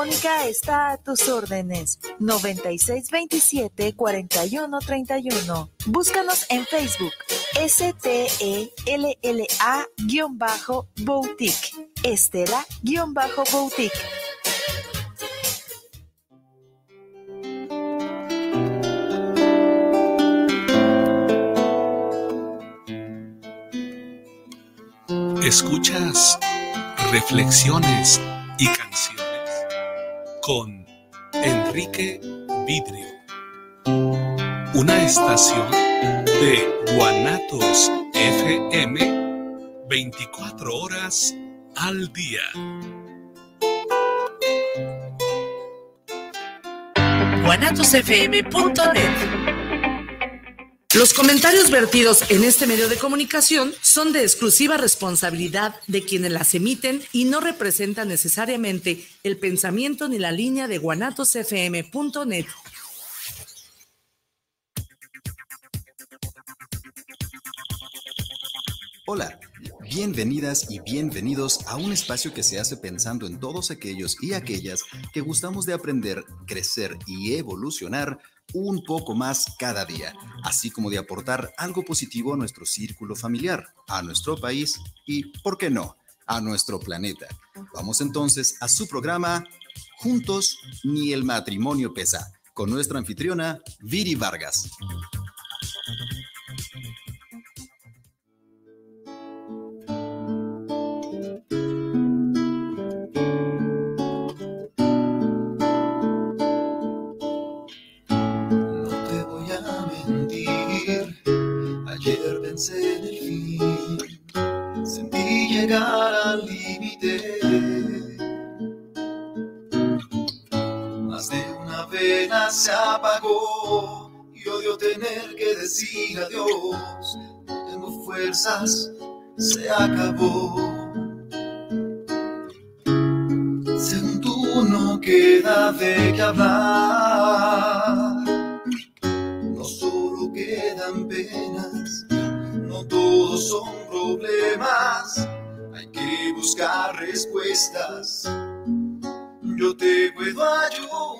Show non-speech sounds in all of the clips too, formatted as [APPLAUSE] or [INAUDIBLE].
Mónica está a tus órdenes 41 31. Búscanos en Facebook e guión bajo boutique Estela-Boutique. Escuchas reflexiones y canciones. Enrique Vidrio. Una estación de Guanatos FM 24 horas al día. guanatosfm.net los comentarios vertidos en este medio de comunicación son de exclusiva responsabilidad de quienes las emiten y no representan necesariamente el pensamiento ni la línea de guanatosfm.net. Hola, bienvenidas y bienvenidos a un espacio que se hace pensando en todos aquellos y aquellas que gustamos de aprender, crecer y evolucionar un poco más cada día, así como de aportar algo positivo a nuestro círculo familiar, a nuestro país y, ¿por qué no?, a nuestro planeta. Vamos entonces a su programa Juntos ni el matrimonio pesa, con nuestra anfitriona Viri Vargas. se acabó. Según no queda de qué hablar, no solo quedan penas, no todos son problemas, hay que buscar respuestas. Yo te puedo ayudar.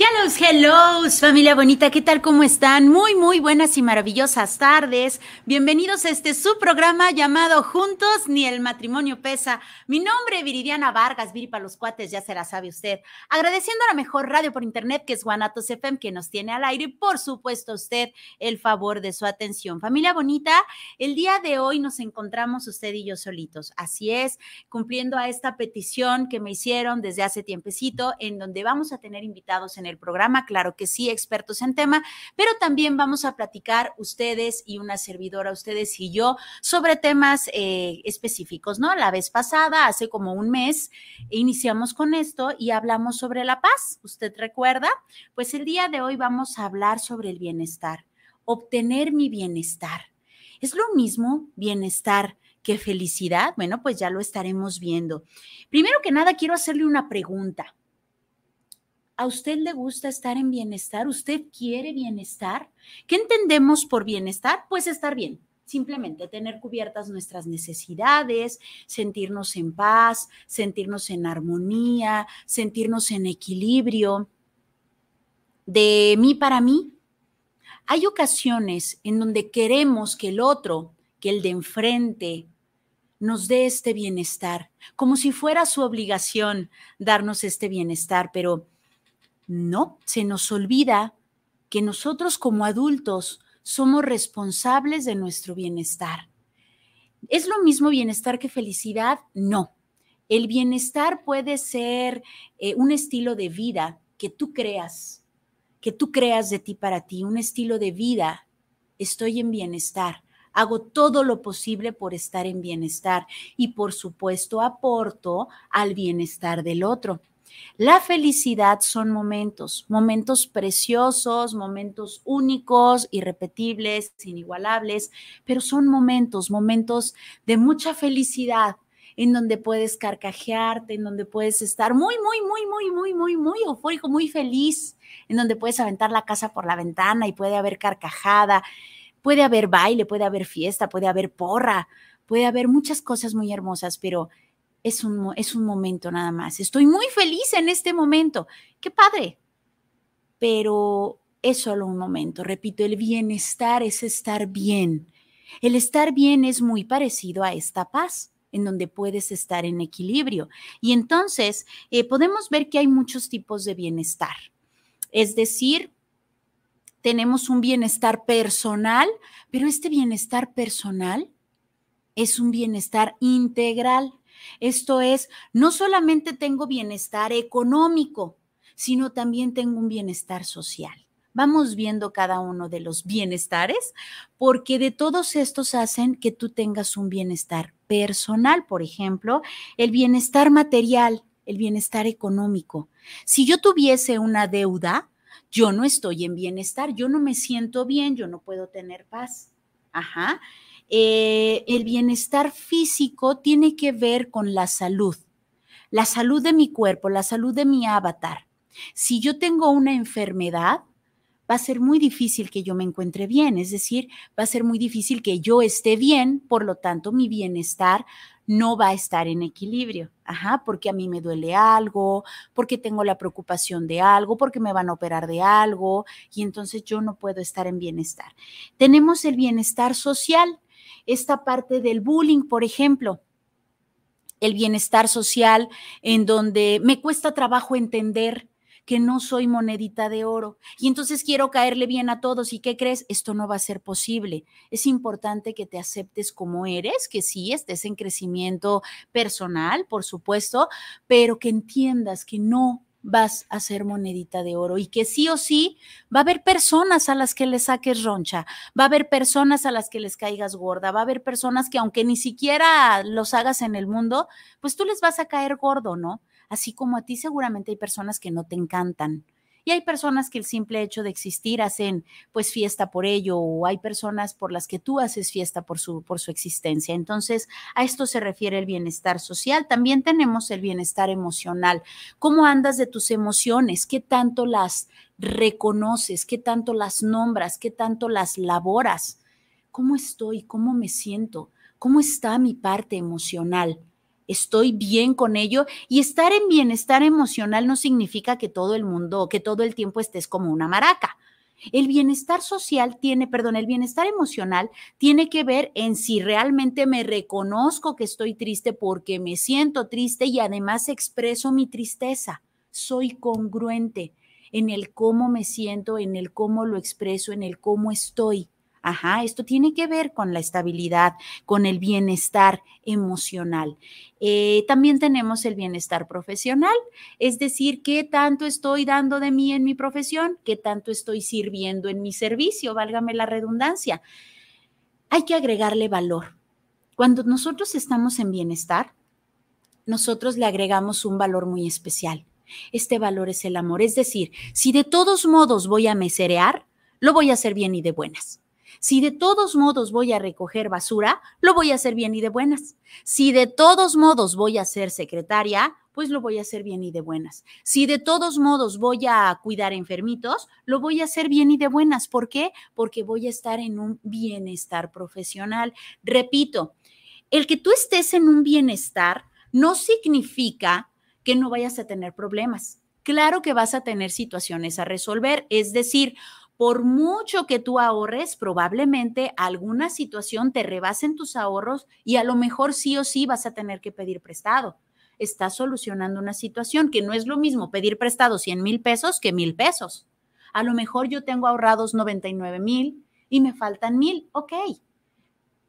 Hello, hello, familia bonita, ¿qué tal? ¿Cómo están? Muy, muy buenas y maravillosas tardes. Bienvenidos a este su programa llamado Juntos ni el matrimonio pesa. Mi nombre es Viridiana Vargas, Viri para los cuates, ya se la sabe usted. Agradeciendo a la mejor radio por internet que es Guanatos FM que nos tiene al aire por supuesto usted el favor de su atención. Familia bonita, el día de hoy nos encontramos usted y yo solitos. Así es, cumpliendo a esta petición que me hicieron desde hace tiempecito en donde vamos a tener invitados en el programa, claro que sí, expertos en tema, pero también vamos a platicar ustedes y una servidora, ustedes y yo, sobre temas eh, específicos, ¿no? La vez pasada, hace como un mes, iniciamos con esto y hablamos sobre la paz, ¿usted recuerda? Pues el día de hoy vamos a hablar sobre el bienestar, obtener mi bienestar. ¿Es lo mismo bienestar? que felicidad? Bueno, pues ya lo estaremos viendo. Primero que nada, quiero hacerle una pregunta. ¿A usted le gusta estar en bienestar? ¿Usted quiere bienestar? ¿Qué entendemos por bienestar? Pues estar bien, simplemente tener cubiertas nuestras necesidades, sentirnos en paz, sentirnos en armonía, sentirnos en equilibrio. De mí para mí. Hay ocasiones en donde queremos que el otro, que el de enfrente, nos dé este bienestar, como si fuera su obligación darnos este bienestar, pero no, se nos olvida que nosotros como adultos somos responsables de nuestro bienestar. ¿Es lo mismo bienestar que felicidad? No. El bienestar puede ser eh, un estilo de vida que tú creas, que tú creas de ti para ti, un estilo de vida. Estoy en bienestar, hago todo lo posible por estar en bienestar y por supuesto aporto al bienestar del otro. La felicidad son momentos, momentos preciosos, momentos únicos, irrepetibles, inigualables, pero son momentos, momentos de mucha felicidad, en donde puedes carcajearte, en donde puedes estar muy, muy, muy, muy, muy, muy, muy eufórico, muy feliz, en donde puedes aventar la casa por la ventana y puede haber carcajada, puede haber baile, puede haber fiesta, puede haber porra, puede haber muchas cosas muy hermosas, pero es un, momento nada más. Estoy muy feliz en este momento. Qué padre. Pero es solo un momento. Repito, el bienestar es estar bien. El estar bien es muy parecido a esta paz en donde puedes estar en equilibrio. Y entonces eh, podemos ver que hay muchos tipos de bienestar. Es decir, tenemos un bienestar personal, pero este bienestar personal es un bienestar integral esto es, no solamente tengo bienestar económico, sino también tengo un bienestar social. Vamos viendo cada uno de los bienestares, porque de todos estos hacen que tú tengas un bienestar personal, por ejemplo, el bienestar material, el bienestar económico. Si yo tuviese una deuda, yo no estoy en bienestar, yo no me siento bien, yo no puedo tener paz. Ajá. Eh, el bienestar físico tiene que ver con la salud, la salud de mi cuerpo, la salud de mi avatar. Si yo tengo una enfermedad, va a ser muy difícil que yo me encuentre bien, es decir, va a ser muy difícil que yo esté bien, por lo tanto mi bienestar no va a estar en equilibrio. Ajá, porque a mí me duele algo, porque tengo la preocupación de algo, porque me van a operar de algo y entonces yo no puedo estar en bienestar. Tenemos el bienestar social, esta parte del bullying, por ejemplo el bienestar social, en donde me cuesta trabajo entender que no soy monedita de oro. Y entonces quiero caerle bien a todos. ¿Y qué crees? Esto no va a ser posible. Es importante que te aceptes como eres, que sí estés en crecimiento personal, por supuesto, pero que entiendas que no vas a ser monedita de oro y que sí o sí va a haber personas a las que le saques roncha, va a haber personas a las que les caigas gorda, va a haber personas que aunque ni siquiera los hagas en el mundo, pues tú les vas a caer gordo, ¿no? Así como a ti seguramente hay personas que no te encantan, y hay personas que el simple hecho de existir hacen pues fiesta por ello o hay personas por las que tú haces fiesta por su, por su existencia. Entonces, a esto se refiere el bienestar social. También tenemos el bienestar emocional. ¿Cómo andas de tus emociones? ¿Qué tanto las reconoces? ¿Qué tanto las nombras? ¿Qué tanto las laboras? ¿Cómo estoy? ¿Cómo me siento? ¿Cómo está mi parte emocional? estoy bien con ello y estar en bienestar emocional no significa que todo el mundo, que todo el tiempo estés como una maraca. El bienestar social tiene, perdón, el bienestar emocional tiene que ver en si realmente me reconozco que estoy triste porque me siento triste y además expreso mi tristeza. Soy congruente en el cómo me siento, en el cómo lo expreso, en el cómo estoy. Ajá, esto tiene que ver con la estabilidad, con el bienestar emocional. Eh, también tenemos el bienestar profesional, es decir, qué tanto estoy dando de mí en mi profesión, qué tanto estoy sirviendo en mi servicio, válgame la redundancia. Hay que agregarle valor. Cuando nosotros estamos en bienestar, nosotros le agregamos un valor muy especial. Este valor es el amor. Es decir, si de todos modos voy a meserear, lo voy a hacer bien y de buenas. Si de todos modos voy a recoger basura, lo voy a hacer bien y de buenas. Si de todos modos voy a ser secretaria, pues lo voy a hacer bien y de buenas. Si de todos modos voy a cuidar enfermitos, lo voy a hacer bien y de buenas. ¿Por qué? Porque voy a estar en un bienestar profesional. Repito, el que tú estés en un bienestar no significa que no vayas a tener problemas. Claro que vas a tener situaciones a resolver, es decir, por mucho que tú ahorres, probablemente alguna situación te en tus ahorros y a lo mejor sí o sí vas a tener que pedir prestado. Estás solucionando una situación que no es lo mismo pedir prestado 100 mil pesos que mil pesos. A lo mejor yo tengo ahorrados 99 mil y me faltan mil. Ok.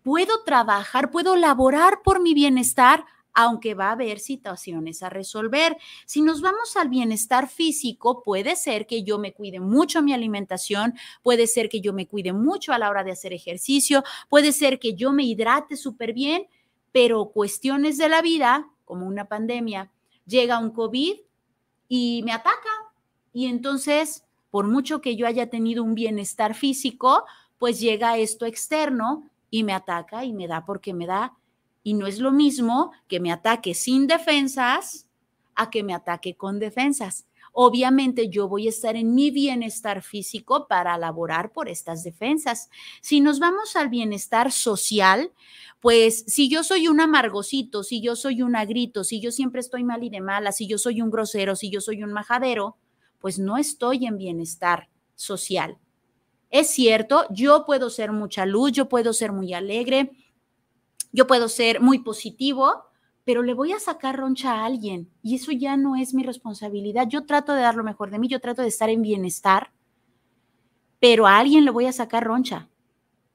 Puedo trabajar, puedo laborar por mi bienestar aunque va a haber situaciones a resolver. Si nos vamos al bienestar físico, puede ser que yo me cuide mucho mi alimentación, puede ser que yo me cuide mucho a la hora de hacer ejercicio, puede ser que yo me hidrate súper bien, pero cuestiones de la vida, como una pandemia, llega un COVID y me ataca. Y entonces, por mucho que yo haya tenido un bienestar físico, pues llega esto externo y me ataca y me da porque me da y no es lo mismo que me ataque sin defensas a que me ataque con defensas. Obviamente yo voy a estar en mi bienestar físico para laborar por estas defensas. Si nos vamos al bienestar social, pues si yo soy un amargosito, si yo soy un agrito, si yo siempre estoy mal y de mala, si yo soy un grosero, si yo soy un majadero, pues no estoy en bienestar social. Es cierto, yo puedo ser mucha luz, yo puedo ser muy alegre, yo puedo ser muy positivo, pero le voy a sacar roncha a alguien y eso ya no es mi responsabilidad. Yo trato de dar lo mejor de mí, yo trato de estar en bienestar, pero a alguien le voy a sacar roncha.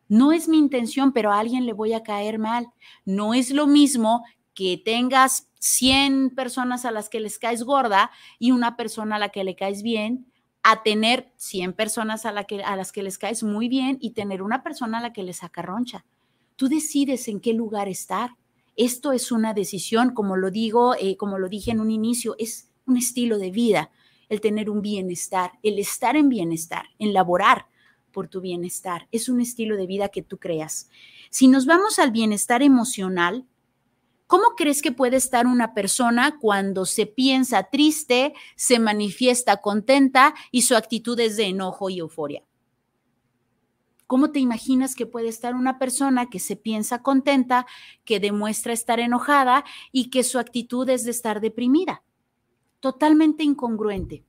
No es mi intención, pero a alguien le voy a caer mal. No es lo mismo que tengas 100 personas a las que les caes gorda y una persona a la que le caes bien, a tener 100 personas a, que, a las que les caes muy bien y tener una persona a la que le saca roncha. Tú decides en qué lugar estar. Esto es una decisión, como lo digo, eh, como lo dije en un inicio, es un estilo de vida, el tener un bienestar, el estar en bienestar, en laborar por tu bienestar. Es un estilo de vida que tú creas. Si nos vamos al bienestar emocional, ¿Cómo crees que puede estar una persona cuando se piensa triste, se manifiesta contenta y su actitud es de enojo y euforia? ¿Cómo te imaginas que puede estar una persona que se piensa contenta, que demuestra estar enojada y que su actitud es de estar deprimida? Totalmente incongruente.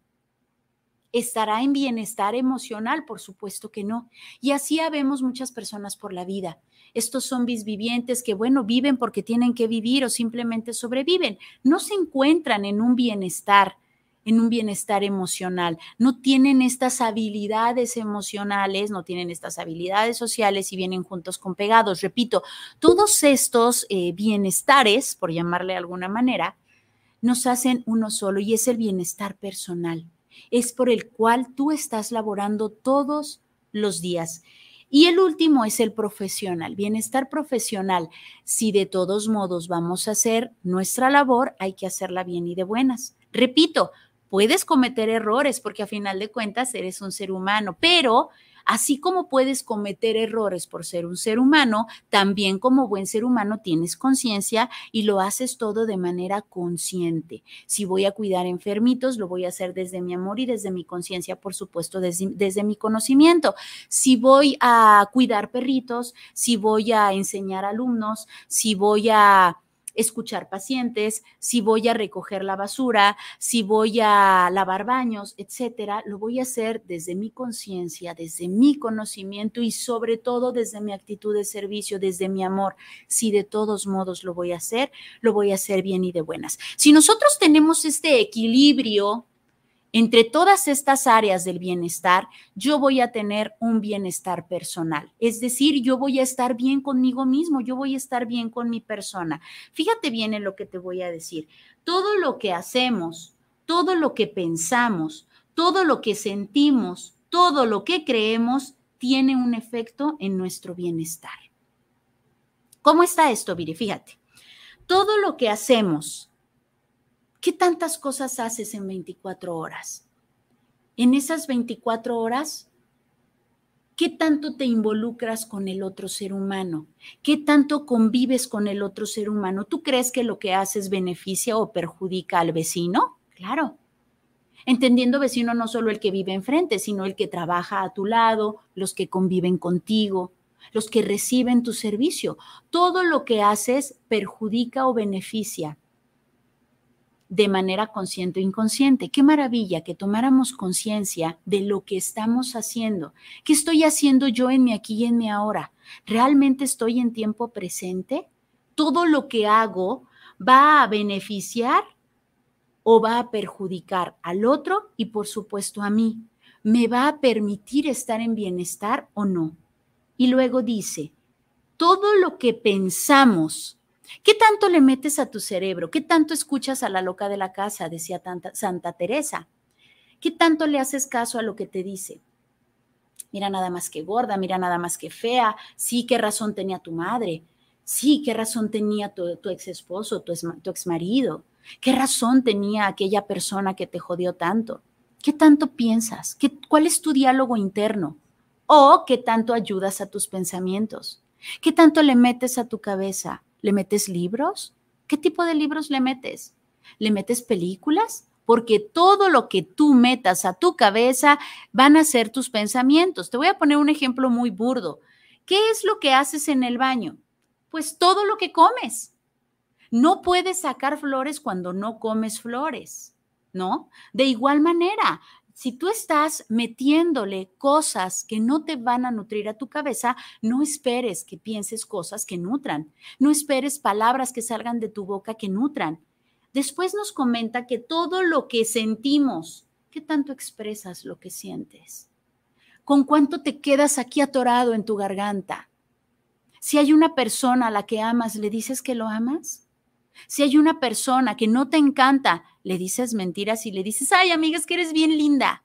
¿Estará en bienestar emocional? Por supuesto que no. Y así habemos muchas personas por la vida. Estos zombies vivientes que, bueno, viven porque tienen que vivir o simplemente sobreviven. No se encuentran en un bienestar en un bienestar emocional. No tienen estas habilidades emocionales, no tienen estas habilidades sociales y vienen juntos con pegados. Repito, todos estos eh, bienestares, por llamarle de alguna manera, nos hacen uno solo y es el bienestar personal. Es por el cual tú estás laborando todos los días. Y el último es el profesional, bienestar profesional. Si de todos modos vamos a hacer nuestra labor, hay que hacerla bien y de buenas. Repito, puedes cometer errores porque a final de cuentas eres un ser humano, pero así como puedes cometer errores por ser un ser humano, también como buen ser humano tienes conciencia y lo haces todo de manera consciente. Si voy a cuidar enfermitos, lo voy a hacer desde mi amor y desde mi conciencia, por supuesto, desde, desde, mi conocimiento. Si voy a cuidar perritos, si voy a enseñar alumnos, si voy a escuchar pacientes, si voy a recoger la basura, si voy a lavar baños, etcétera, lo voy a hacer desde mi conciencia, desde mi conocimiento y sobre todo desde mi actitud de servicio, desde mi amor. Si de todos modos lo voy a hacer, lo voy a hacer bien y de buenas. Si nosotros tenemos este equilibrio entre todas estas áreas del bienestar, yo voy a tener un bienestar personal. Es decir, yo voy a estar bien conmigo mismo, yo voy a estar bien con mi persona. Fíjate bien en lo que te voy a decir. Todo lo que hacemos, todo lo que pensamos, todo lo que sentimos, todo lo que creemos, tiene un efecto en nuestro bienestar. ¿Cómo está esto, Viri? Fíjate. Todo lo que hacemos, ¿Qué tantas cosas haces en 24 horas? En esas 24 horas, ¿qué tanto te involucras con el otro ser humano? ¿Qué tanto convives con el otro ser humano? ¿Tú crees que lo que haces beneficia o perjudica al vecino? Claro. Entendiendo vecino no solo el que vive enfrente, sino el que trabaja a tu lado, los que conviven contigo, los que reciben tu servicio. Todo lo que haces perjudica o beneficia de manera consciente o inconsciente. Qué maravilla que tomáramos conciencia de lo que estamos haciendo. ¿Qué estoy haciendo yo en mi aquí y en mi ahora? ¿Realmente estoy en tiempo presente? ¿Todo lo que hago va a beneficiar o va a perjudicar al otro y por supuesto a mí? ¿Me va a permitir estar en bienestar o no? Y luego dice, todo lo que pensamos ¿Qué tanto le metes a tu cerebro? ¿Qué tanto escuchas a la loca de la casa? Decía Santa Teresa. ¿Qué tanto le haces caso a lo que te dice? Mira nada más que gorda, mira nada más que fea. Sí, qué razón tenía tu madre. Sí, qué razón tenía tu, ex esposo, tu, exmarido? ex marido. ¿Qué razón tenía aquella persona que te jodió tanto? ¿Qué tanto piensas? ¿Qué, ¿Cuál es tu diálogo interno? ¿O qué tanto ayudas a tus pensamientos? ¿Qué tanto le metes a tu cabeza? ¿Le metes libros? ¿Qué tipo de libros le metes? ¿Le metes películas? Porque todo lo que tú metas a tu cabeza van a ser tus pensamientos. Te voy a poner un ejemplo muy burdo. ¿Qué es lo que haces en el baño? Pues todo lo que comes. No puedes sacar flores cuando no comes flores, ¿no? De igual manera, si tú estás metiéndole cosas que no te van a nutrir a tu cabeza, no esperes que pienses cosas que nutran, no esperes palabras que salgan de tu boca que nutran. Después nos comenta que todo lo que sentimos, ¿qué tanto expresas lo que sientes? ¿Con cuánto te quedas aquí atorado en tu garganta? Si hay una persona a la que amas, ¿le dices que lo amas? Si hay una persona que no te encanta, le dices mentiras y le dices, ay, amigas, que eres bien linda.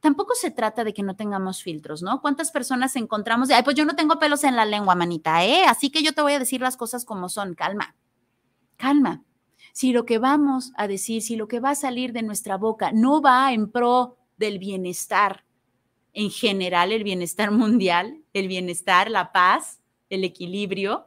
Tampoco se trata de que no tengamos filtros, ¿no? ¿Cuántas personas encontramos ay, pues yo no tengo pelos en la lengua, manita, ¿eh? Así que yo te voy a decir las cosas como son, calma, calma. Si lo que vamos a decir, si lo que va a salir de nuestra boca no va en pro del bienestar en general, el bienestar mundial, el bienestar, la paz, el equilibrio,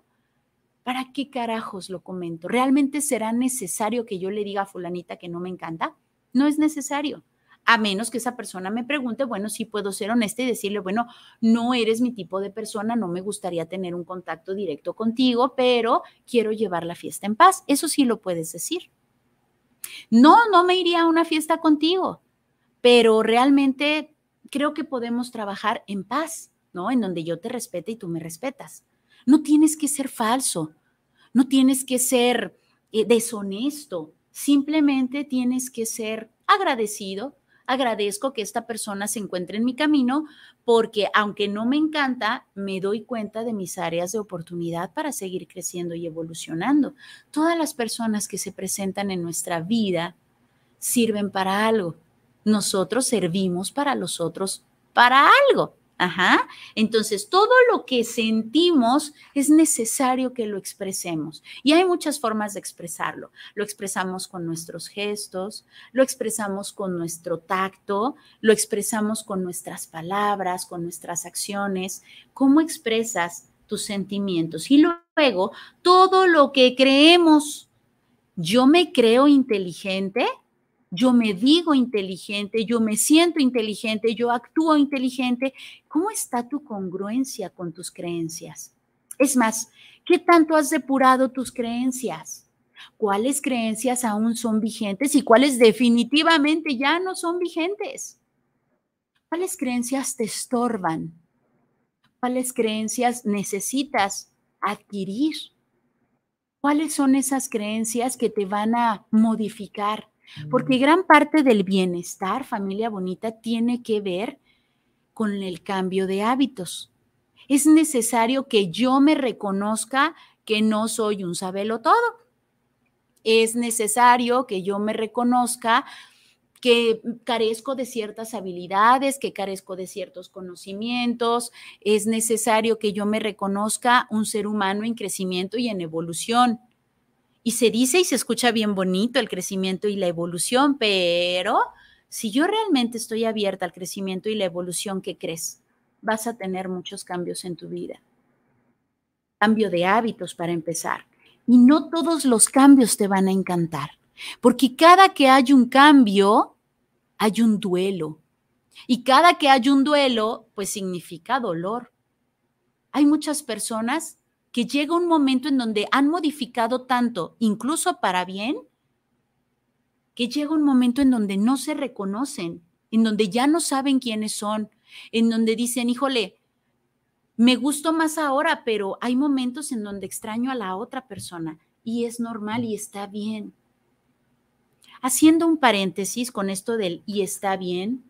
¿para qué carajos lo comento? ¿Realmente será necesario que yo le diga a fulanita que no me encanta? No es necesario. A menos que esa persona me pregunte, bueno, sí puedo ser honesta y decirle, bueno, no eres mi tipo de persona, no me gustaría tener un contacto directo contigo, pero quiero llevar la fiesta en paz. Eso sí lo puedes decir. No, no me iría a una fiesta contigo, pero realmente creo que podemos trabajar en paz, ¿no? En donde yo te respete y tú me respetas. No tienes que ser falso, no tienes que ser eh, deshonesto, simplemente tienes que ser agradecido. Agradezco que esta persona se encuentre en mi camino porque aunque no me encanta, me doy cuenta de mis áreas de oportunidad para seguir creciendo y evolucionando. Todas las personas que se presentan en nuestra vida sirven para algo. Nosotros servimos para los otros para algo. Ajá. Entonces, todo lo que sentimos es necesario que lo expresemos. Y hay muchas formas de expresarlo. Lo expresamos con nuestros gestos, lo expresamos con nuestro tacto, lo expresamos con nuestras palabras, con nuestras acciones. ¿Cómo expresas tus sentimientos? Y luego, todo lo que creemos. Yo me creo inteligente, yo me digo inteligente, yo me siento inteligente, yo actúo inteligente. ¿Cómo está tu congruencia con tus creencias? Es más, ¿qué tanto has depurado tus creencias? ¿Cuáles creencias aún son vigentes y cuáles definitivamente ya no son vigentes? ¿Cuáles creencias te estorban? ¿Cuáles creencias necesitas adquirir? ¿Cuáles son esas creencias que te van a modificar, porque mm. gran parte del bienestar, familia bonita, tiene que ver con el cambio de hábitos. Es necesario que yo me reconozca que no soy un sabelo todo. Es necesario que yo me reconozca que carezco de ciertas habilidades, que carezco de ciertos conocimientos. Es necesario que yo me reconozca un ser humano en crecimiento y en evolución y se dice y se escucha bien bonito el crecimiento y la evolución, pero si yo realmente estoy abierta al crecimiento y la evolución que crees, vas a tener muchos cambios en tu vida. Cambio de hábitos para empezar. Y no todos los cambios te van a encantar, porque cada que hay un cambio, hay un duelo. Y cada que hay un duelo, pues significa dolor. Hay muchas personas que llega un momento en donde han modificado tanto, incluso para bien, que llega un momento en donde no se reconocen, en donde ya no saben quiénes son, en donde dicen, híjole, me gusto más ahora, pero hay momentos en donde extraño a la otra persona y es normal y está bien. Haciendo un paréntesis con esto del y está bien,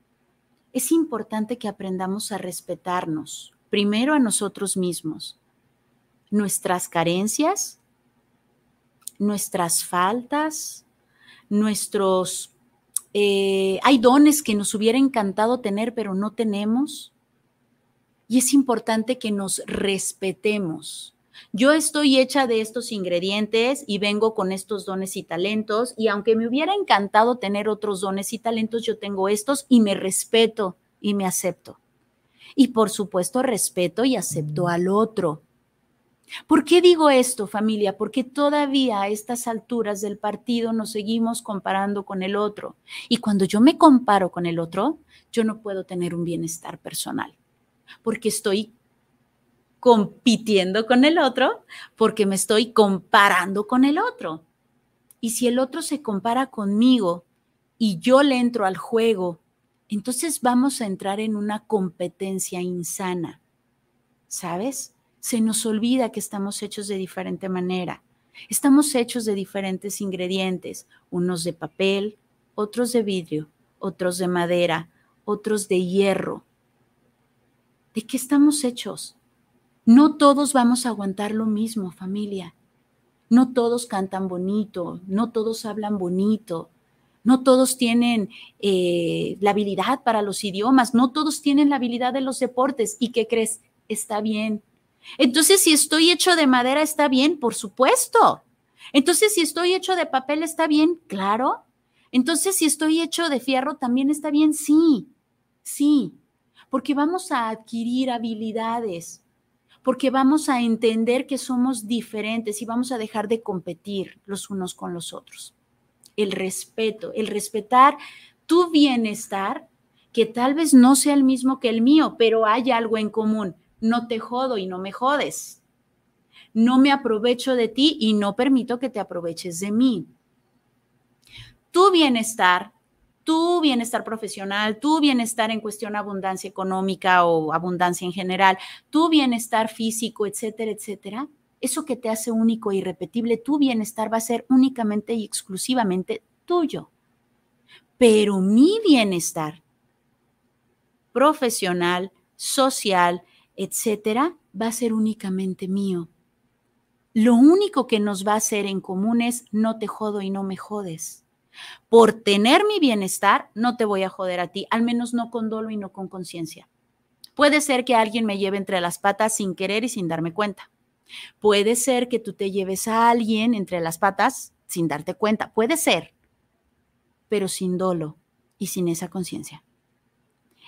es importante que aprendamos a respetarnos, primero a nosotros mismos, nuestras carencias, nuestras faltas, nuestros... Eh, hay dones que nos hubiera encantado tener, pero no tenemos. Y es importante que nos respetemos. Yo estoy hecha de estos ingredientes y vengo con estos dones y talentos. Y aunque me hubiera encantado tener otros dones y talentos, yo tengo estos y me respeto y me acepto. Y por supuesto, respeto y acepto al otro. ¿Por qué digo esto, familia? Porque todavía a estas alturas del partido nos seguimos comparando con el otro. Y cuando yo me comparo con el otro, yo no puedo tener un bienestar personal, porque estoy compitiendo con el otro, porque me estoy comparando con el otro. Y si el otro se compara conmigo y yo le entro al juego, entonces vamos a entrar en una competencia insana, ¿sabes? se nos olvida que estamos hechos de diferente manera. Estamos hechos de diferentes ingredientes, unos de papel, otros de vidrio, otros de madera, otros de hierro. ¿De qué estamos hechos? No todos vamos a aguantar lo mismo, familia. No todos cantan bonito, no todos hablan bonito, no todos tienen eh, la habilidad para los idiomas, no todos tienen la habilidad de los deportes. ¿Y qué crees? Está bien, entonces, si estoy hecho de madera, está bien, por supuesto. Entonces, si estoy hecho de papel, está bien, claro. Entonces, si estoy hecho de fierro, también está bien, sí, sí, porque vamos a adquirir habilidades, porque vamos a entender que somos diferentes y vamos a dejar de competir los unos con los otros. El respeto, el respetar tu bienestar, que tal vez no sea el mismo que el mío, pero hay algo en común no te jodo y no me jodes. No me aprovecho de ti y no permito que te aproveches de mí. Tu bienestar, tu bienestar profesional, tu bienestar en cuestión abundancia económica o abundancia en general, tu bienestar físico, etcétera, etcétera, eso que te hace único e irrepetible, tu bienestar va a ser únicamente y exclusivamente tuyo. Pero mi bienestar profesional, social, etcétera, va a ser únicamente mío. Lo único que nos va a hacer en común es no te jodo y no me jodes. Por tener mi bienestar, no te voy a joder a ti, al menos no con dolo y no con conciencia. Puede ser que alguien me lleve entre las patas sin querer y sin darme cuenta. Puede ser que tú te lleves a alguien entre las patas sin darte cuenta. Puede ser, pero sin dolo y sin esa conciencia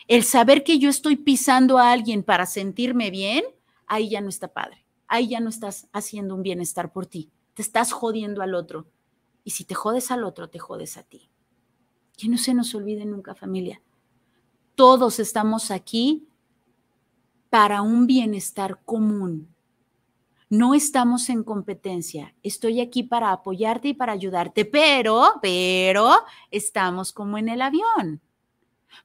el saber que yo estoy pisando a alguien para sentirme bien, ahí ya no está padre. Ahí ya no estás haciendo un bienestar por ti. Te estás jodiendo al otro. Y si te jodes al otro, te jodes a ti. Que no se nos olvide nunca, familia. Todos estamos aquí para un bienestar común. No estamos en competencia. Estoy aquí para apoyarte y para ayudarte, pero, pero estamos como en el avión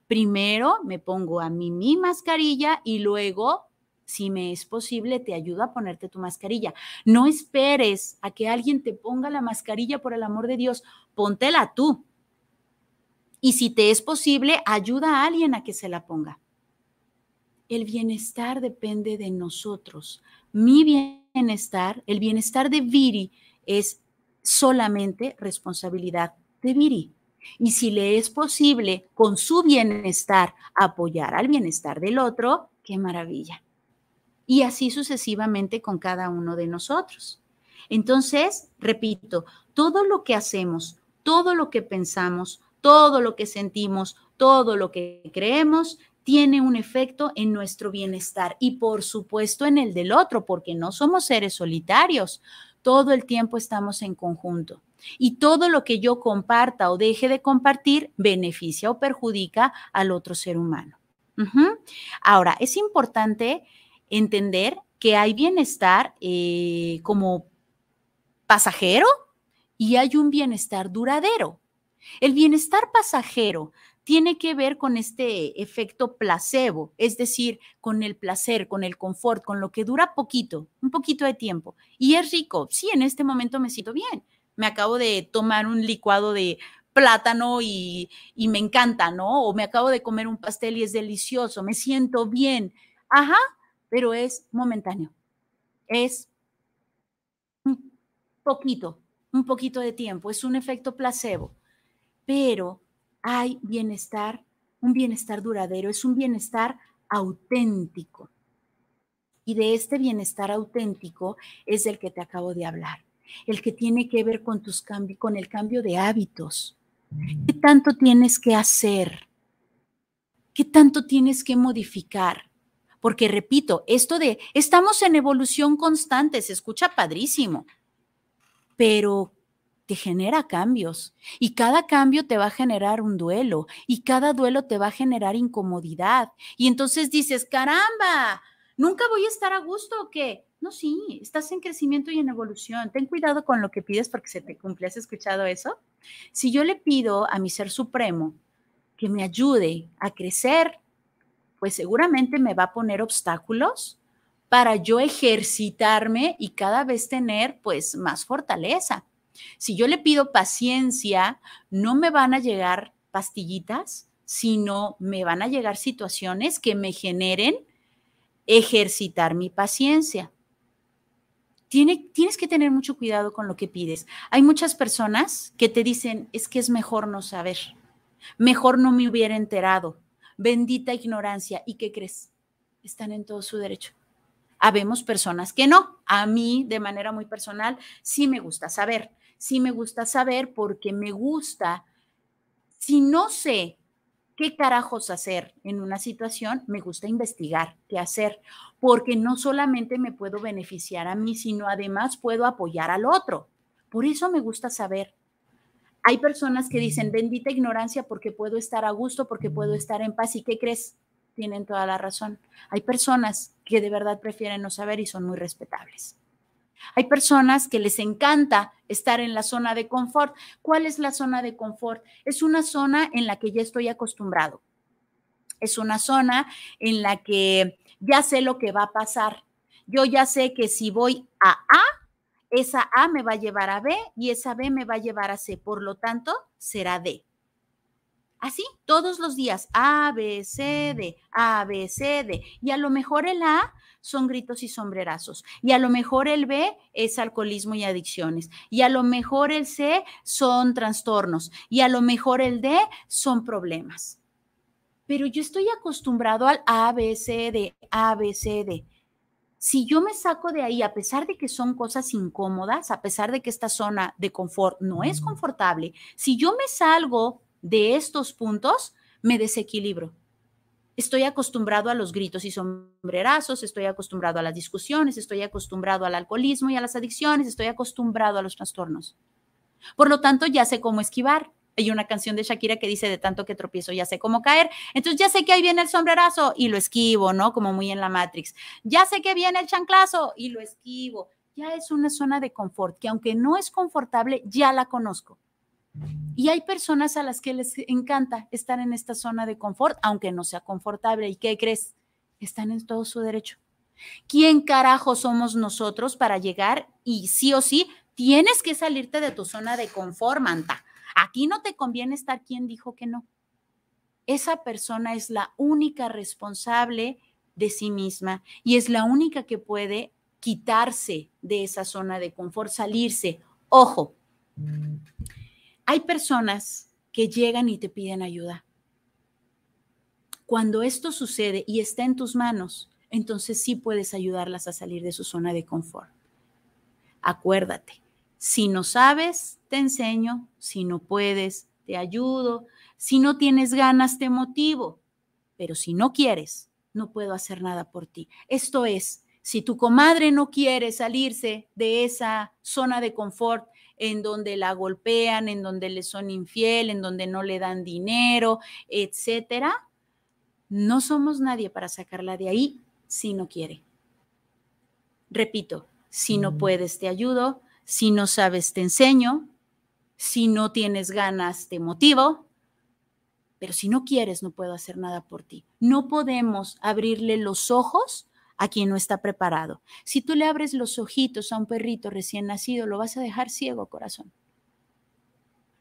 Primero me pongo a mí mi mascarilla y luego, si me es posible, te ayudo a ponerte tu mascarilla. No esperes a que alguien te ponga la mascarilla por el amor de Dios, póntela tú. Y si te es posible, ayuda a alguien a que se la ponga. El bienestar depende de nosotros. Mi bienestar, el bienestar de Viri, es solamente responsabilidad de Viri. Y si le es posible con su bienestar apoyar al bienestar del otro, qué maravilla. Y así sucesivamente con cada uno de nosotros. Entonces, repito, todo lo que hacemos, todo lo que pensamos, todo lo que sentimos, todo lo que creemos, tiene un efecto en nuestro bienestar y por supuesto en el del otro, porque no somos seres solitarios. Todo el tiempo estamos en conjunto y todo lo que yo comparta o deje de compartir beneficia o perjudica al otro ser humano. Ahora, es importante entender que hay bienestar eh, como pasajero y hay un bienestar duradero. El bienestar pasajero tiene que ver con este efecto placebo, es decir, con el placer, con el confort, con lo que dura poquito, un poquito de tiempo. Y es rico, sí, en este momento me siento bien, me acabo de tomar un licuado de plátano y, me encanta, ¿no? O me acabo de comer un pastel y es delicioso, me siento bien. Ajá, pero es momentáneo. Es un poquito, un poquito de tiempo, es un efecto placebo, pero hay bienestar, un bienestar duradero, es un bienestar auténtico. Y de este bienestar auténtico es el que te acabo de hablar el que tiene que ver con, tus cambios, con el cambio de hábitos. ¿Qué tanto tienes que hacer? ¿Qué tanto tienes que modificar? Porque repito, esto de estamos en evolución constante se escucha padrísimo, pero te genera cambios y cada cambio te va a generar un duelo y cada duelo te va a generar incomodidad. Y entonces dices, caramba, nunca voy a estar a gusto o qué? No, sí, estás en crecimiento y en evolución. Ten cuidado con lo que pides porque se te cumple. ¿Has escuchado eso? Si yo le pido a mi ser supremo que me ayude a crecer, pues seguramente me va a poner obstáculos para yo ejercitarme y cada vez tener pues más fortaleza. Si yo le pido paciencia, no me van a llegar pastillitas, sino me van a llegar situaciones que me generen ejercitar mi paciencia tienes que tener mucho cuidado con lo que pides. Hay muchas personas que te dicen, es que es mejor no saber, mejor no me hubiera enterado, bendita ignorancia. ¿Y qué crees? Están en todo su derecho. Habemos personas que no. A mí, de manera muy personal, sí me gusta saber. Sí me gusta saber porque me gusta. Si no sé qué carajos hacer en una situación, me gusta investigar qué hacer, porque no solamente me puedo beneficiar a mí, sino además puedo apoyar al otro. Por eso me gusta saber. Hay personas que dicen, mm. bendita ignorancia, porque puedo estar a gusto, porque puedo mm. estar en paz. ¿Y qué crees? Tienen toda la razón. Hay personas que de verdad prefieren no saber y son muy respetables. Hay personas que les encanta estar en la zona de confort. ¿Cuál es la zona de confort? Es una zona en la que ya estoy acostumbrado. Es una zona en la que ya sé lo que va a pasar. Yo ya sé que si voy a A, esa A me va a llevar a B y esa B me va a llevar a C. Por lo tanto, será D. Así, todos los días, A, B, C, D, A, B, C, D. Y a lo mejor el A son gritos y sombrerazos. Y a lo mejor el B es alcoholismo y adicciones. Y a lo mejor el C son trastornos. Y a lo mejor el D son problemas. Pero yo estoy acostumbrado al ABCD, ABCD. Si yo me saco de ahí, a pesar de que son cosas incómodas, a pesar de que esta zona de confort no es confortable, si yo me salgo de estos puntos, me desequilibro estoy acostumbrado a los gritos y sombrerazos, estoy acostumbrado a las discusiones, estoy acostumbrado al alcoholismo y a las adicciones, estoy acostumbrado a los trastornos. Por lo tanto, ya sé cómo esquivar. Hay una canción de Shakira que dice, de tanto que tropiezo, ya sé cómo caer. Entonces ya sé que ahí viene el sombrerazo y lo esquivo, ¿no? Como muy en la Matrix. Ya sé que viene el chanclazo y lo esquivo. Ya es una zona de confort que aunque no es confortable, ya la conozco. Y hay personas a las que les encanta estar en esta zona de confort, aunque no sea confortable. ¿Y qué crees? Están en todo su derecho. ¿Quién carajo somos nosotros para llegar y sí o sí tienes que salirte de tu zona de confort, manta? Aquí no te conviene estar quien dijo que no. Esa persona es la única responsable de sí misma y es la única que puede quitarse de esa zona de confort, salirse. Ojo, hay personas que llegan y te piden ayuda. Cuando esto sucede y está en tus manos, entonces sí puedes ayudarlas a salir de su zona de confort. Acuérdate, si no sabes, te enseño, si no puedes, te ayudo, si no tienes ganas, te motivo, pero si no quieres, no puedo hacer nada por ti. Esto es, si tu comadre no quiere salirse de esa zona de confort en donde la golpean, en donde le son infiel, en donde no le dan dinero, etcétera. No somos nadie para sacarla de ahí si no quiere. Repito, si no mm. puedes te ayudo, si no sabes te enseño, si no tienes ganas te motivo, pero si no quieres no puedo hacer nada por ti. No podemos abrirle los ojos a quien no está preparado. Si tú le abres los ojitos a un perrito recién nacido, lo vas a dejar ciego, corazón.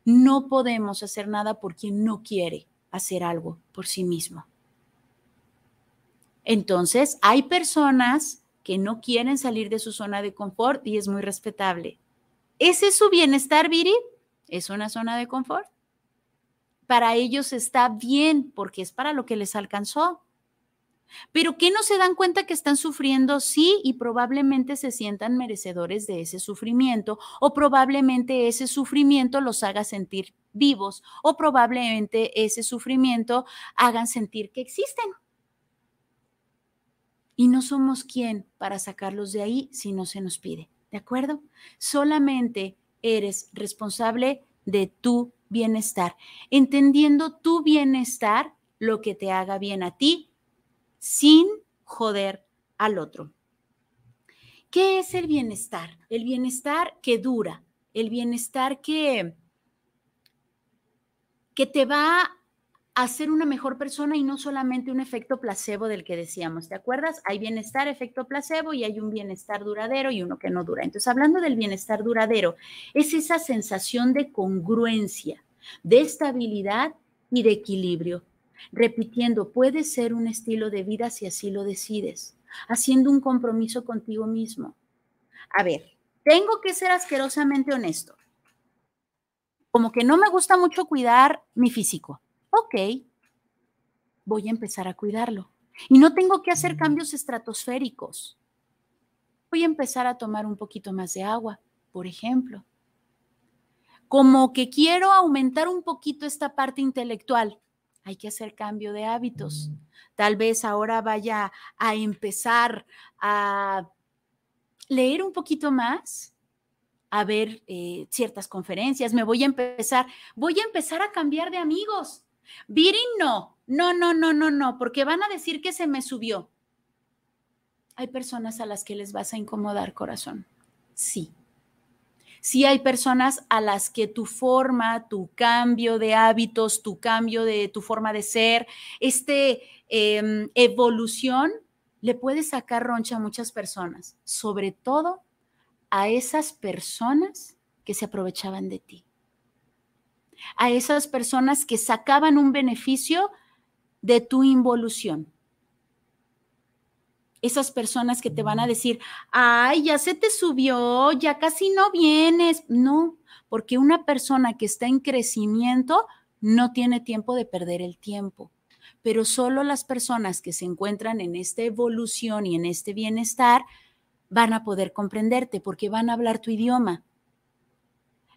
No podemos hacer nada por quien no quiere hacer algo por sí mismo. Entonces, hay personas que no quieren salir de su zona de confort y es muy respetable. ¿Ese es su bienestar, Viri? ¿Es una zona de confort? Para ellos está bien porque es para lo que les alcanzó pero que no se dan cuenta que están sufriendo, sí, y probablemente se sientan merecedores de ese sufrimiento, o probablemente ese sufrimiento los haga sentir vivos, o probablemente ese sufrimiento hagan sentir que existen. Y no somos quien para sacarlos de ahí si no se nos pide, ¿de acuerdo? Solamente eres responsable de tu bienestar, entendiendo tu bienestar, lo que te haga bien a ti sin joder al otro. ¿Qué es el bienestar? El bienestar que dura, el bienestar que, que te va a hacer una mejor persona y no solamente un efecto placebo del que decíamos, ¿te acuerdas? Hay bienestar, efecto placebo y hay un bienestar duradero y uno que no dura. Entonces, hablando del bienestar duradero, es esa sensación de congruencia, de estabilidad y de equilibrio Repitiendo, puede ser un estilo de vida si así lo decides, haciendo un compromiso contigo mismo. A ver, tengo que ser asquerosamente honesto. Como que no me gusta mucho cuidar mi físico. Ok, voy a empezar a cuidarlo. Y no tengo que hacer cambios estratosféricos. Voy a empezar a tomar un poquito más de agua, por ejemplo. Como que quiero aumentar un poquito esta parte intelectual hay que hacer cambio de hábitos. Tal vez ahora vaya a empezar a leer un poquito más, a ver eh, ciertas conferencias, me voy a empezar, voy a empezar a cambiar de amigos. Virin no, no, no, no, no, no, porque van a decir que se me subió. Hay personas a las que les vas a incomodar, corazón. Sí si hay personas a las que tu forma, tu cambio de hábitos, tu cambio de tu forma de ser, esta em, evolución, le puede sacar roncha a muchas personas, sobre todo a esas personas que se aprovechaban de ti, a esas personas que sacaban un beneficio de tu involución esas personas que te van a decir, ay, ya se te subió, ya casi no vienes. No, porque una persona que está en crecimiento no tiene tiempo de perder el tiempo. Pero solo las personas que se encuentran en esta evolución y en este bienestar van a poder comprenderte porque van a hablar tu idioma.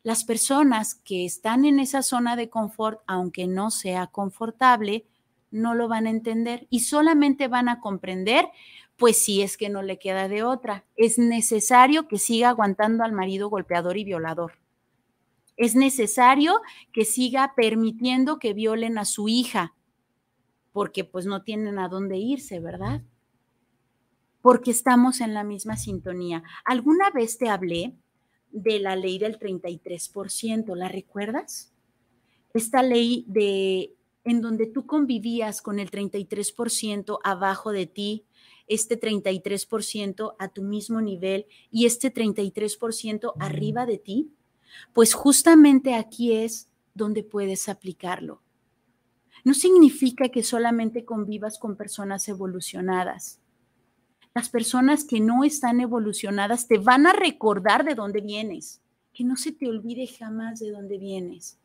Las personas que están en esa zona de confort, aunque no sea confortable, no lo van a entender y solamente van a comprender pues sí es que no le queda de otra. Es necesario que siga aguantando al marido golpeador y violador. Es necesario que siga permitiendo que violen a su hija, porque pues no tienen a dónde irse, ¿verdad? Porque estamos en la misma sintonía. ¿Alguna vez te hablé de la ley del 33%? ¿La recuerdas? Esta ley de en donde tú convivías con el 33% abajo de ti este 33% a tu mismo nivel y este 33% arriba de ti? Pues justamente aquí es donde puedes aplicarlo. No significa que solamente convivas con personas evolucionadas. Las personas que no están evolucionadas te van a recordar de dónde vienes, que no se te olvide jamás de dónde vienes.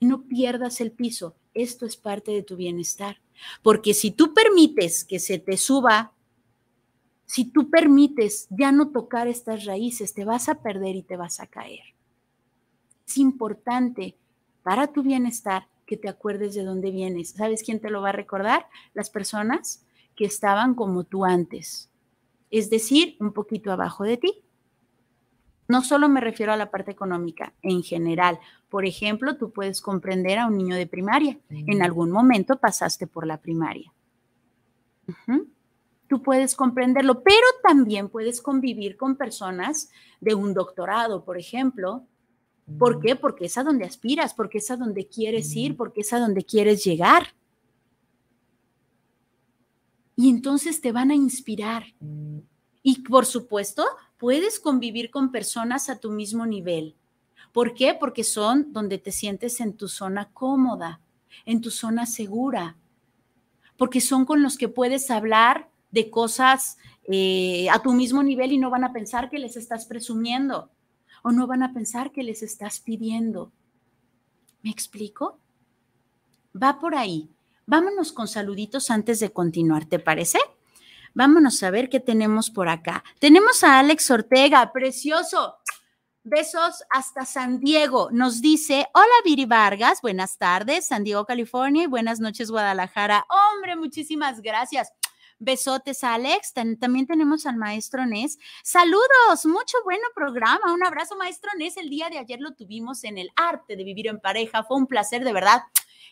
No pierdas el piso, esto es parte de tu bienestar. Porque si tú permites que se te suba si tú permites ya no tocar estas raíces, te vas a perder y te vas a caer. Es importante para tu bienestar que te acuerdes de dónde vienes. ¿Sabes quién te lo va a recordar? Las personas que estaban como tú antes, es decir, un poquito abajo de ti. No solo me refiero a la parte económica, en general. Por ejemplo, tú puedes comprender a un niño de primaria. En algún momento pasaste por la primaria. Ajá tú puedes comprenderlo, pero también puedes convivir con personas de un doctorado, por ejemplo. ¿Por mm. qué? Porque es a donde aspiras, porque es a donde quieres mm. ir, porque es a donde quieres llegar. Y entonces te van a inspirar. Mm. Y por supuesto, puedes convivir con personas a tu mismo nivel. ¿Por qué? Porque son donde te sientes en tu zona cómoda, en tu zona segura, porque son con los que puedes hablar de cosas eh, a tu mismo nivel y no van a pensar que les estás presumiendo o no van a pensar que les estás pidiendo. ¿Me explico? Va por ahí. Vámonos con saluditos antes de continuar, ¿te parece? Vámonos a ver qué tenemos por acá. Tenemos a Alex Ortega, precioso. Besos hasta San Diego. Nos dice, hola Viri Vargas, buenas tardes, San Diego, California y buenas noches, Guadalajara. Hombre, muchísimas gracias. Besotes a Alex. también tenemos al maestro Nes. Saludos, mucho bueno programa. Un abrazo, maestro Nes. El día de ayer lo tuvimos en el arte de vivir en pareja. Fue un placer, de verdad.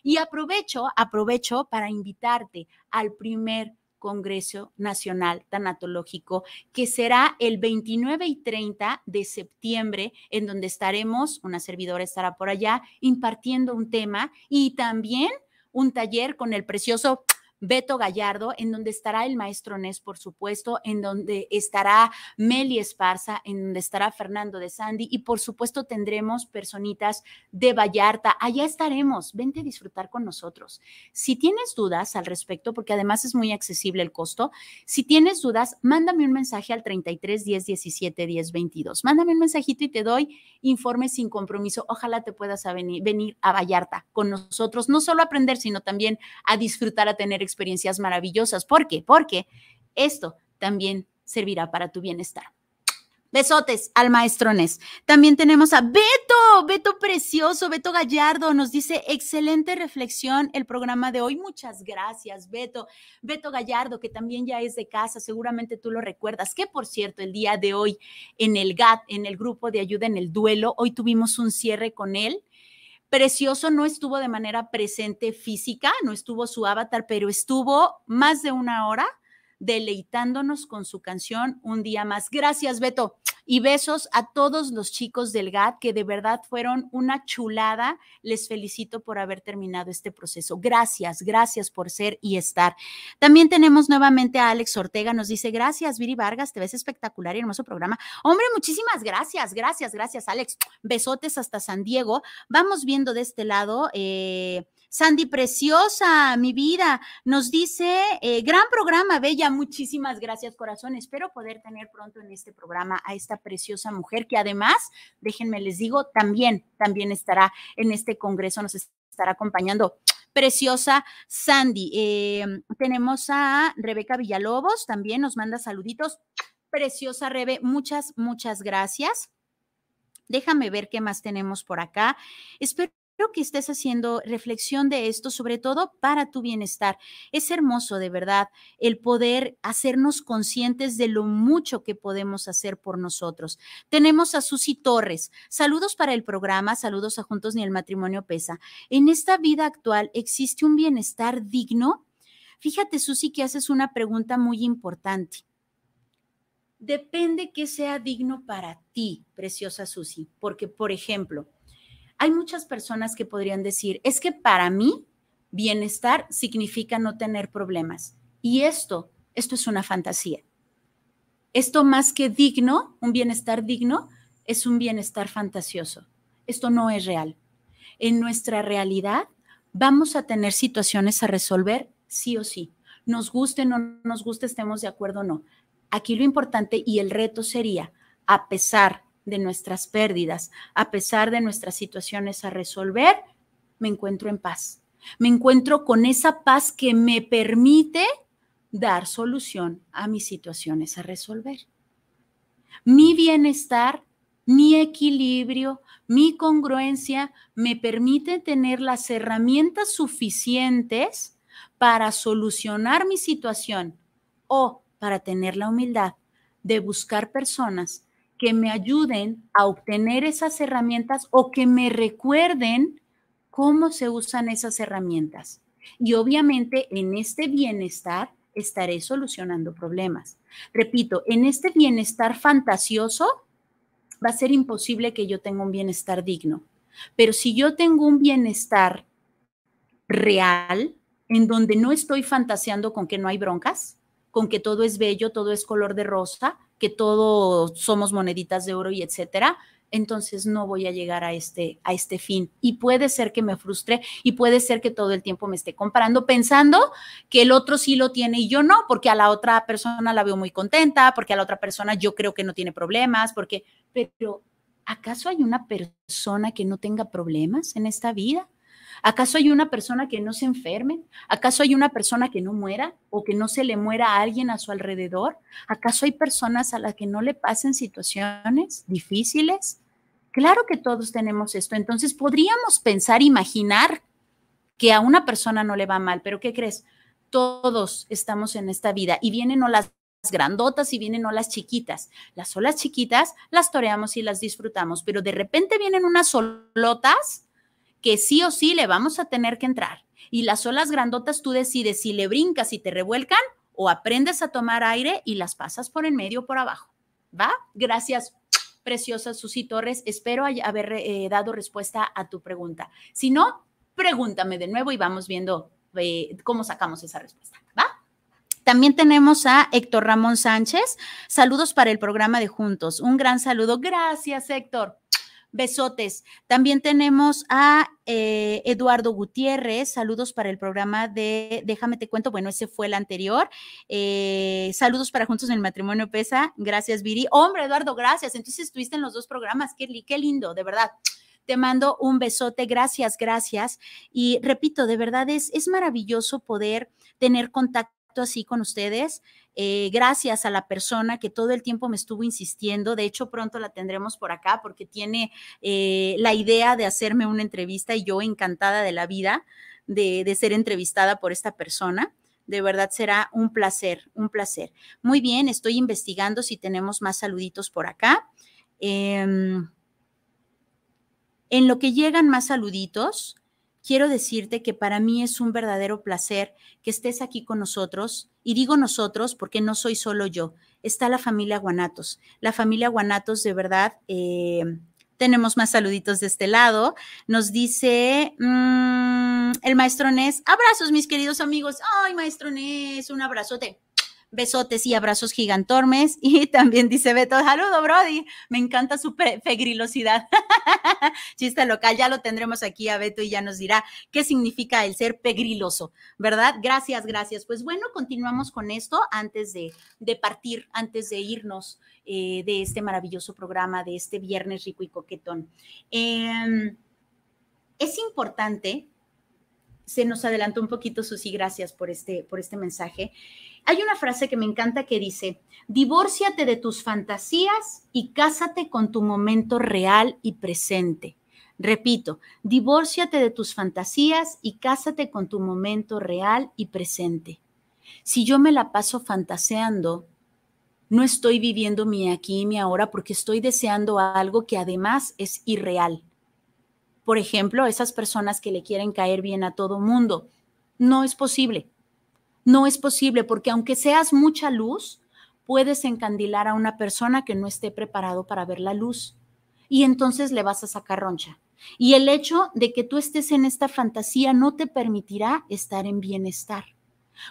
Y aprovecho, aprovecho para invitarte al primer Congreso Nacional Tanatológico, que será el 29 y 30 de septiembre, en donde estaremos, una servidora estará por allá impartiendo un tema y también un taller con el precioso Beto Gallardo, en donde estará el maestro Nes, por supuesto, en donde estará Meli Esparza, en donde estará Fernando de Sandy y por supuesto tendremos personitas de Vallarta. Allá estaremos, vente a disfrutar con nosotros. Si tienes dudas al respecto, porque además es muy accesible el costo, si tienes dudas, mándame un mensaje al 33 10 17 10 22. Mándame un mensajito y te doy informe sin compromiso. Ojalá te puedas venir, venir a Vallarta con nosotros, no solo a aprender, sino también a disfrutar, a tener experiencias maravillosas. ¿Por qué? Porque esto también servirá para tu bienestar. Besotes al maestro Ness. También tenemos a Beto, Beto precioso, Beto Gallardo, nos dice, excelente reflexión el programa de hoy. Muchas gracias, Beto. Beto Gallardo, que también ya es de casa, seguramente tú lo recuerdas, que por cierto, el día de hoy en el GAT, en el grupo de ayuda en el duelo, hoy tuvimos un cierre con él Precioso no estuvo de manera presente física, no estuvo su avatar, pero estuvo más de una hora deleitándonos con su canción un día más. Gracias, Beto. Y besos a todos los chicos del GAT que de verdad fueron una chulada. Les felicito por haber terminado este proceso. Gracias, gracias por ser y estar. También tenemos nuevamente a Alex Ortega. Nos dice, gracias, Viri Vargas, te ves espectacular y hermoso programa. Hombre, muchísimas gracias, gracias, gracias, Alex. Besotes hasta San Diego. Vamos viendo de este lado. Eh, Sandy Preciosa, mi vida, nos dice, eh, gran programa, Bella, muchísimas gracias, corazón. Espero poder tener pronto en este programa a esta preciosa mujer que además, déjenme les digo, también, también estará en este congreso, nos estará acompañando preciosa Sandy. Eh, tenemos a Rebeca Villalobos, también nos manda saluditos. Preciosa Rebe, muchas, muchas gracias. Déjame ver qué más tenemos por acá. Espero que estés haciendo reflexión de esto, sobre todo para tu bienestar. Es hermoso, de verdad, el poder hacernos conscientes de lo mucho que podemos hacer por nosotros. Tenemos a Susi Torres. Saludos para el programa, saludos a Juntos ni el matrimonio pesa. En esta vida actual, ¿existe un bienestar digno? Fíjate, Susy, que haces una pregunta muy importante. Depende que sea digno para ti, preciosa Susy, porque, por ejemplo, hay muchas personas que podrían decir, es que para mí bienestar significa no tener problemas. Y esto, esto es una fantasía. Esto más que digno, un bienestar digno, es un bienestar fantasioso. Esto no es real. En nuestra realidad vamos a tener situaciones a resolver sí o sí. Nos guste, no nos guste, estemos de acuerdo o no. Aquí lo importante y el reto sería, a pesar de nuestras pérdidas, a pesar de nuestras situaciones a resolver, me encuentro en paz. Me encuentro con esa paz que me permite dar solución a mis situaciones a resolver. Mi bienestar, mi equilibrio, mi congruencia me permite tener las herramientas suficientes para solucionar mi situación o para tener la humildad de buscar personas que me ayuden a obtener esas herramientas o que me recuerden cómo se usan esas herramientas. Y obviamente en este bienestar estaré solucionando problemas. Repito, en este bienestar fantasioso va a ser imposible que yo tenga un bienestar digno. Pero si yo tengo un bienestar real, en donde no estoy fantaseando con que no hay broncas, con que todo es bello, todo es color de rosa, que todos somos moneditas de oro y etcétera, entonces no voy a llegar a este, a este fin. Y puede ser que me frustre y puede ser que todo el tiempo me esté comparando pensando que el otro sí lo tiene y yo no, porque a la otra persona la veo muy contenta, porque a la otra persona yo creo que no tiene problemas, porque, pero ¿acaso hay una persona que no tenga problemas en esta vida? ¿Acaso hay una persona que no se enferme? ¿Acaso hay una persona que no muera o que no se le muera a alguien a su alrededor? ¿Acaso hay personas a las que no le pasen situaciones difíciles? Claro que todos tenemos esto. Entonces podríamos pensar, imaginar que a una persona no le va mal, pero ¿qué crees? Todos estamos en esta vida y vienen o las grandotas y vienen o las chiquitas. Las olas chiquitas las toreamos y las disfrutamos, pero de repente vienen unas olotas que sí o sí le vamos a tener que entrar. Y las olas grandotas tú decides si le brincas y te revuelcan o aprendes a tomar aire y las pasas por en medio o por abajo. ¿Va? Gracias, preciosa Susy Torres. Espero haber eh, dado respuesta a tu pregunta. Si no, pregúntame de nuevo y vamos viendo eh, cómo sacamos esa respuesta. ¿Va? También tenemos a Héctor Ramón Sánchez. Saludos para el programa de Juntos. Un gran saludo. Gracias, Héctor. Besotes. También tenemos a eh, Eduardo Gutiérrez. Saludos para el programa de Déjame te cuento. Bueno, ese fue el anterior. Eh, saludos para Juntos en el Matrimonio Pesa. Gracias, Viri. Hombre, Eduardo, gracias. Entonces estuviste en los dos programas. Qué, qué lindo, de verdad. Te mando un besote, gracias, gracias. Y repito, de verdad es, es maravilloso poder tener contacto así con ustedes. Eh, gracias a la persona que todo el tiempo me estuvo insistiendo. De hecho, pronto la tendremos por acá porque tiene eh, la idea de hacerme una entrevista y yo encantada de la vida de, ser entrevistada por esta persona. De verdad será un placer, un placer. Muy bien, estoy investigando si tenemos más saluditos por acá. Em, en lo que llegan más saluditos, quiero decirte que para mí es un verdadero placer que estés aquí con nosotros. Y digo nosotros porque no soy solo yo, está la familia Guanatos. La familia Guanatos, de verdad, eh, tenemos más saluditos de este lado. Nos dice mm, el maestro Nes, abrazos mis queridos amigos. Ay, maestro Nes, un abrazote. Besotes y abrazos gigantormes. [LAUGHS] Y también dice Beto, saludo, Brody. Me encanta su pegrilosidad. [LAUGHS] Chiste local, ya lo tendremos aquí a Beto y ya nos dirá qué significa el ser pegriloso, ¿verdad? Gracias, gracias. Pues bueno, continuamos con esto antes de, partir, antes de irnos eh, de este maravilloso programa, de este viernes rico y coquetón. Em, es importante se nos adelantó un poquito, Susi, gracias por este, por este mensaje. Hay una frase que me encanta que dice, divórciate de tus fantasías y cásate con tu momento real y presente. Repito, divórciate de tus fantasías y cásate con tu momento real y presente. Si yo me la paso fantaseando, no estoy viviendo mi aquí y mi ahora porque estoy deseando algo que además es irreal. Por ejemplo, esas personas que le quieren caer bien a todo mundo. No es posible. No es posible porque aunque seas mucha luz, puedes encandilar a una persona que no esté preparado para ver la luz y entonces le vas a sacar roncha. Y el hecho de que tú estés en esta fantasía no te permitirá estar en bienestar.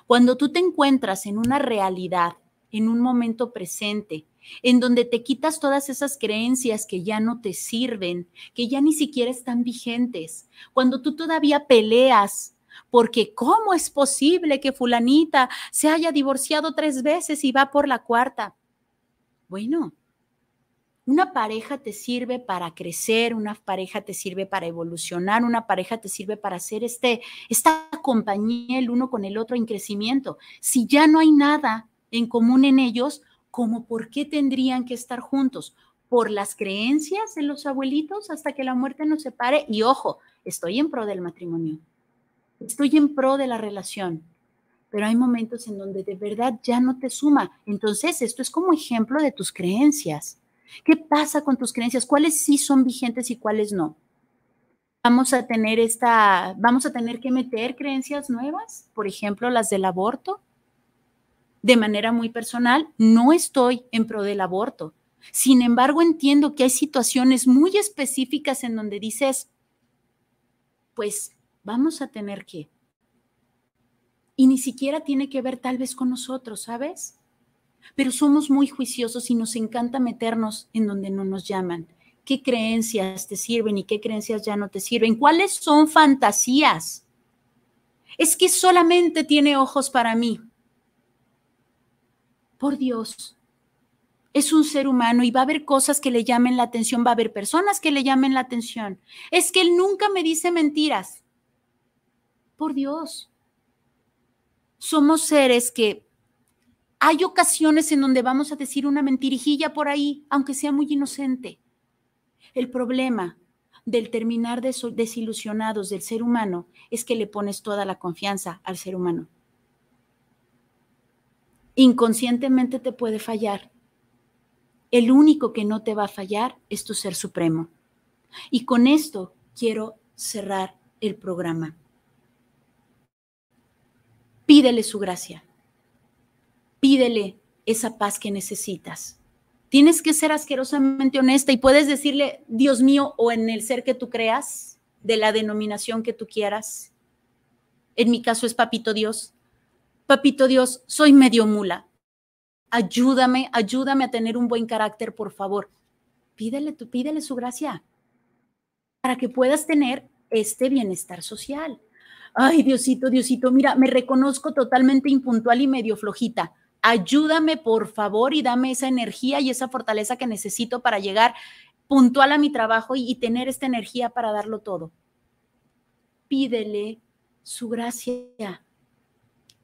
Cuando tú te encuentras en una realidad, en un momento presente, en donde te quitas todas esas creencias que ya no te sirven, que ya ni siquiera están vigentes, cuando tú todavía peleas porque ¿cómo es posible que fulanita se haya divorciado tres veces y va por la cuarta? Bueno, una pareja te sirve para crecer, una pareja te sirve para evolucionar, una pareja te sirve para hacer este, esta compañía el uno con el otro en crecimiento. Si ya no hay nada en común en ellos, ¿cómo por qué tendrían que estar juntos? por las creencias de los abuelitos hasta que la muerte nos separe. Y ojo, estoy en pro del matrimonio. Estoy en pro de la relación, pero hay momentos en donde de verdad ya no te suma. Entonces, esto es como ejemplo de tus creencias. ¿Qué pasa con tus creencias? ¿Cuáles sí son vigentes y cuáles no? Vamos a tener esta, vamos a tener que meter creencias nuevas, por ejemplo, las del aborto. De manera muy personal, no estoy en pro del aborto. Sin embargo, entiendo que hay situaciones muy específicas en donde dices, pues vamos a tener que. Y ni siquiera tiene que ver tal vez con nosotros, ¿sabes? Pero somos muy juiciosos y nos encanta meternos en donde no nos llaman. ¿Qué creencias te sirven y qué creencias ya no te sirven? ¿Cuáles son fantasías? Es que solamente tiene ojos para mí. Por Dios, es un ser humano y va a haber cosas que le llamen la atención, va a haber personas que le llamen la atención. Es que él nunca me dice mentiras por Dios. Somos seres que hay ocasiones en donde vamos a decir una mentirijilla por ahí, aunque sea muy inocente. El problema del terminar desilusionados del ser humano es que le pones toda la confianza al ser humano. Inconscientemente te puede fallar. El único que no te va a fallar es tu ser supremo. Y con esto quiero cerrar el programa pídele su gracia, pídele esa paz que necesitas. Tienes que ser asquerosamente honesta y puedes decirle, Dios mío, o en el ser que tú creas, de la denominación que tú quieras. En mi caso es Papito Dios. Papito Dios, soy medio mula. Ayúdame, ayúdame a tener un buen carácter, por favor. Pídele, tú, pídele su gracia para que puedas tener este bienestar social ay Diosito, Diosito, mira, me reconozco totalmente impuntual y medio flojita. Ayúdame por favor y dame esa energía y esa fortaleza que necesito para llegar puntual a mi trabajo y, tener esta energía para darlo todo. Pídele su gracia.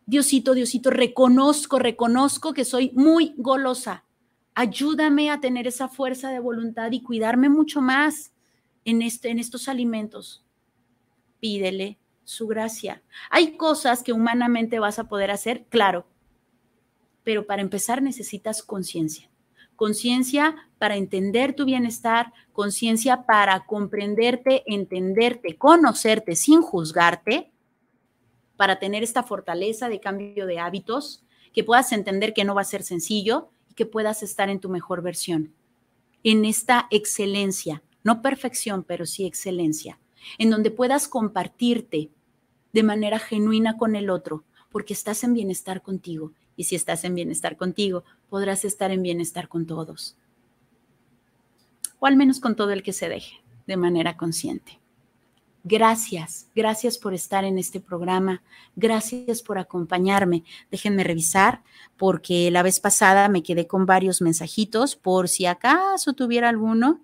Diosito, Diosito, reconozco, reconozco que soy muy golosa. Ayúdame a tener esa fuerza de voluntad y cuidarme mucho más en, este, en estos alimentos. Pídele su gracia. Hay cosas que humanamente vas a poder hacer, claro, pero para empezar necesitas conciencia. Conciencia para entender tu bienestar, conciencia para comprenderte, entenderte, conocerte sin juzgarte, para tener esta fortaleza de cambio de hábitos, que puedas entender que no va a ser sencillo y que puedas estar en tu mejor versión, en esta excelencia, no perfección, pero sí excelencia en donde puedas compartirte de manera genuina con el otro, porque estás en bienestar contigo. Y si estás en bienestar contigo, podrás estar en bienestar con todos. O al menos con todo el que se deje, de manera consciente. Gracias, gracias por estar en este programa, gracias por acompañarme. Déjenme revisar porque la vez pasada me quedé con varios mensajitos por si acaso tuviera alguno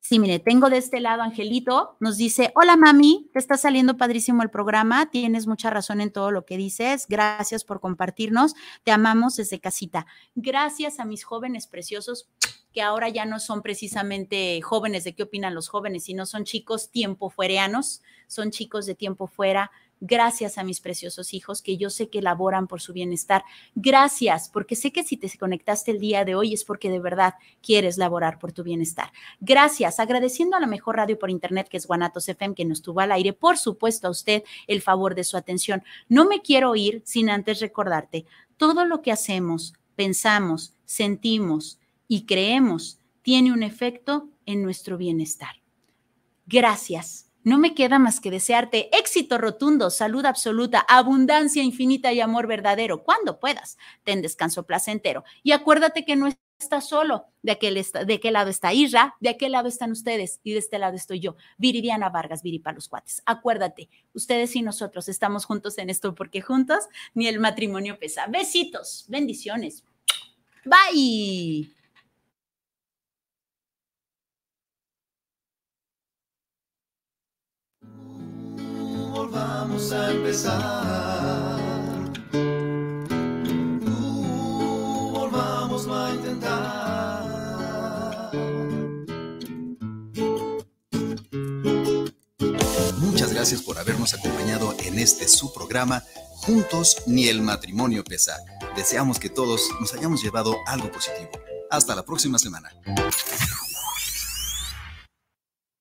Sí, mire, tengo de este lado Angelito, nos dice, hola mami, te está saliendo padrísimo el programa, tienes mucha razón en todo lo que dices, gracias por compartirnos, te amamos desde casita. Gracias a mis jóvenes preciosos que ahora ya no son precisamente jóvenes, ¿de qué opinan los jóvenes? no son chicos tiempo fuereanos, son chicos de tiempo fuera, Gracias a mis preciosos hijos que yo sé que laboran por su bienestar. Gracias, porque sé que si te conectaste el día de hoy es porque de verdad quieres laborar por tu bienestar. Gracias, agradeciendo a la mejor radio por internet que es Guanatos FM que nos tuvo al aire, por supuesto a usted el favor de su atención. No me quiero ir sin antes recordarte, todo lo que hacemos, pensamos, sentimos y creemos tiene un efecto en nuestro bienestar. Gracias no me queda más que desearte éxito rotundo, salud absoluta, abundancia infinita y amor verdadero cuando puedas. Ten descanso placentero. Y acuérdate que no estás solo. De aquel, de lado está Irra de qué lado están ustedes y de este lado estoy yo, Viridiana Vargas, Viri para cuates. Acuérdate, ustedes y nosotros estamos juntos en esto porque juntos ni el matrimonio pesa. Besitos, bendiciones. Bye. Vamos a empezar. Uh, volvamos a intentar. Muchas gracias por habernos acompañado en este su programa. Juntos ni el matrimonio pesa. Deseamos que todos nos hayamos llevado algo positivo. Hasta la próxima semana.